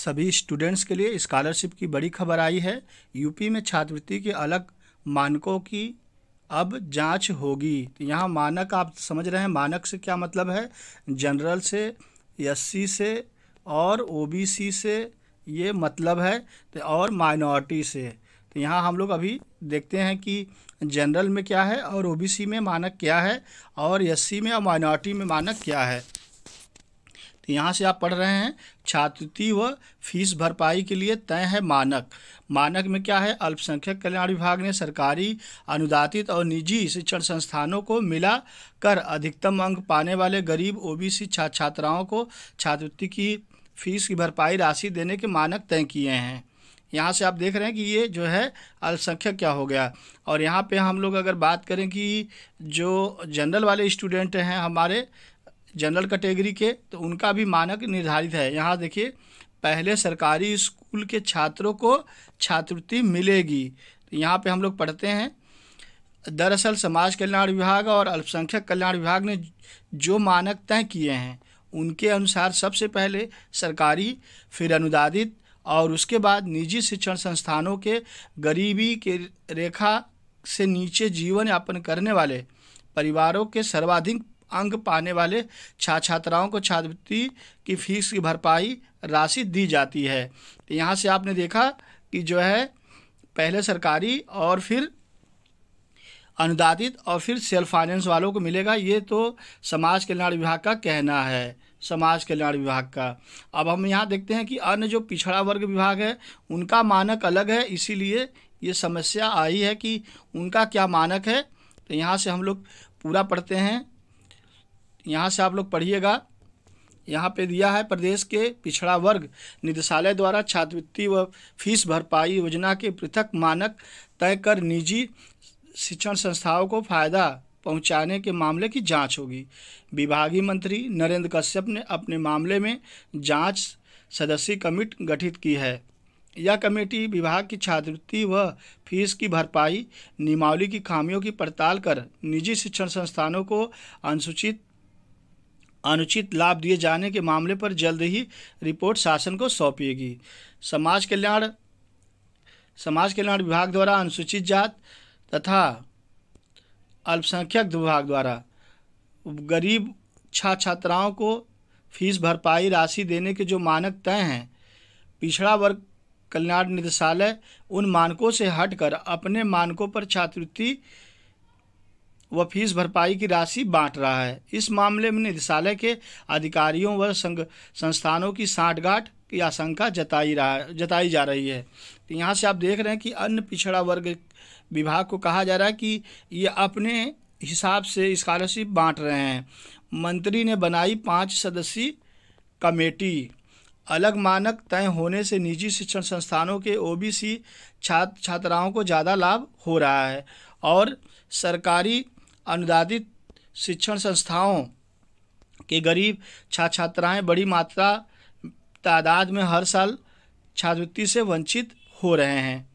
सभी स्टूडेंट्स के लिए स्कॉलरशिप की बड़ी खबर आई है यूपी में छात्रवृत्ति के अलग मानकों की अब जांच होगी तो यहाँ मानक आप समझ रहे हैं मानक से क्या मतलब है जनरल से एससी से और ओबीसी से ये मतलब है तो और माइनॉरिटी से तो यहाँ हम लोग अभी देखते हैं कि जनरल में क्या है और ओबीसी में मानक क्या है और एससी में और माइनॉरिटी में मानक क्या है यहाँ से आप पढ़ रहे हैं छात्रवृत्ति व फीस भरपाई के लिए तय है मानक मानक में क्या है अल्पसंख्यक कल्याण विभाग ने सरकारी अनुदातित और निजी शिक्षण संस्थानों को मिला कर अधिकतम अंक पाने वाले गरीब ओबीसी छात्र छात्राओं को छात्रवृत्ति की फीस की भरपाई राशि देने के मानक तय किए हैं यहाँ से आप देख रहे हैं कि ये जो है अल्पसंख्यक क्या हो गया और यहाँ पे हम लोग अगर बात करें कि जो जनरल वाले स्टूडेंट हैं हमारे जनरल कैटेगरी के तो उनका भी मानक निर्धारित है यहाँ देखिए पहले सरकारी स्कूल के छात्रों को छात्रवृत्ति मिलेगी तो यहाँ पे हम लोग पढ़ते हैं दरअसल समाज कल्याण विभाग और अल्पसंख्यक कल्याण विभाग ने जो मानक तय किए हैं उनके अनुसार सबसे पहले सरकारी फिर अनुदादित और उसके बाद निजी शिक्षण संस्थानों के गरीबी के रेखा से नीचे जीवन यापन करने वाले परिवारों के सर्वाधिक अंक पाने वाले छात्र छात्राओं को छात्रवृत्ति की फीस की भरपाई राशि दी जाती है तो यहाँ से आपने देखा कि जो है पहले सरकारी और फिर अनुदातित और फिर सेल्फ फाइनेंस वालों को मिलेगा ये तो समाज कल्याण विभाग का कहना है समाज कल्याण विभाग का अब हम यहाँ देखते हैं कि अन्य जो पिछड़ा वर्ग विभाग है उनका मानक अलग है इसीलिए ये समस्या आई है कि उनका क्या मानक है तो यहाँ से हम लोग पूरा पढ़ते हैं यहाँ से आप लोग पढ़िएगा यहाँ पे दिया है प्रदेश के पिछड़ा वर्ग निदेशालय द्वारा छात्रवृत्ति व फीस भरपाई योजना के पृथक मानक तय कर निजी शिक्षण संस्थाओं को फायदा पहुंचाने के मामले की जांच होगी विभागीय मंत्री नरेंद्र कश्यप ने अपने मामले में जांच सदस्यीय कमिटी गठित की है यह कमेटी विभाग की छात्रवृत्ति व फीस की भरपाई नियमावली की खामियों की पड़ताल कर निजी शिक्षण संस्थानों को अनुसूचित अनुचित लाभ दिए जाने के मामले पर जल्द ही रिपोर्ट शासन को सौंपेगी समाज कल्याण समाज कल्याण विभाग द्वारा अनुसूचित जात तथा अल्पसंख्यक विभाग द्वारा गरीब छात्र छात्राओं को फीस भरपाई राशि देने के जो मानक तय हैं पिछड़ा वर्ग कल्याण निदेशालय उन मानकों से हटकर अपने मानकों पर छात्रवृत्ति व फीस भरपाई की राशि बांट रहा है इस मामले में निदेशालय के अधिकारियों व संग संस्थानों की साठगांठ की आशंका जताई रहा जताई जा रही है तो यहाँ से आप देख रहे हैं कि अन्य पिछड़ा वर्ग विभाग को कहा जा रहा है कि ये अपने हिसाब से स्कॉलरशिप बांट रहे हैं मंत्री ने बनाई पाँच सदस्यीय कमेटी अलग मानक तय होने से निजी शिक्षण संस्थानों के ओबीसी छात्र छात्राओं को ज़्यादा लाभ हो रहा है और सरकारी अनुदानित शिक्षण संस्थाओं के गरीब छात्र छात्राएँ बड़ी मात्रा तादाद में हर साल छात्रवृत्ति से वंचित हो रहे हैं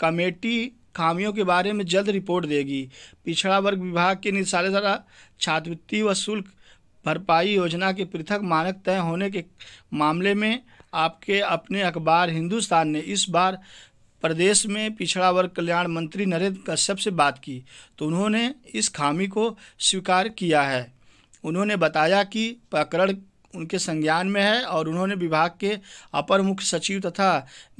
कमेटी खामियों के बारे में जल्द रिपोर्ट देगी पिछड़ा वर्ग विभाग के निशाले द्वारा छात्रवृत्ति व शुल्क भरपाई योजना के पृथक मानक तय होने के मामले में आपके अपने अखबार हिंदुस्तान ने इस बार प्रदेश में पिछड़ा वर्ग कल्याण मंत्री नरेंद्र कश्यप से बात की तो उन्होंने इस खामी को स्वीकार किया है उन्होंने बताया कि प्रकरण उनके संज्ञान में है और उन्होंने विभाग के अपर मुख्य सचिव तथा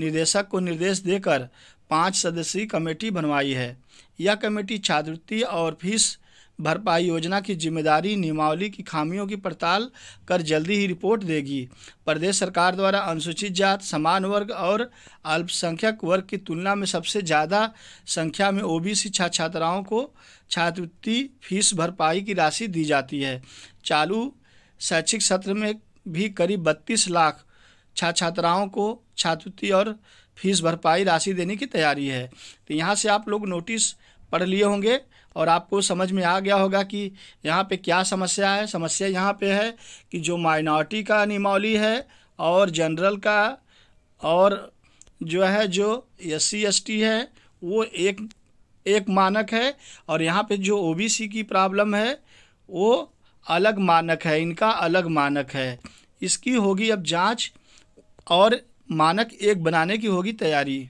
निदेशक को निर्देश देकर पाँच सदस्यीय कमेटी बनवाई है यह कमेटी छात्रवृत्ति और फीस भरपाई योजना की जिम्मेदारी नियमावली की खामियों की पड़ताल कर जल्दी ही रिपोर्ट देगी प्रदेश सरकार द्वारा अनुसूचित जात समान वर्ग और अल्पसंख्यक वर्ग की तुलना में सबसे ज़्यादा संख्या में ओबीसी छात्र छात्राओं को छात्रवृत्ति फीस भरपाई की राशि दी जाती है चालू शैक्षिक सत्र में भी करीब बत्तीस लाख छात्र छात्राओं को छात्रवृत्ति और फीस भरपाई राशि देने की तैयारी है तो यहाँ से आप लोग नोटिस पढ़ लिए होंगे और आपको समझ में आ गया होगा कि यहाँ पे क्या समस्या है समस्या यहाँ पे है कि जो माइनॉरिटी का नियमावली है और जनरल का और जो है जो एस सी है वो एक एक मानक है और यहाँ पे जो ओबीसी की प्रॉब्लम है वो अलग मानक है इनका अलग मानक है इसकी होगी अब जांच और मानक एक बनाने की होगी तैयारी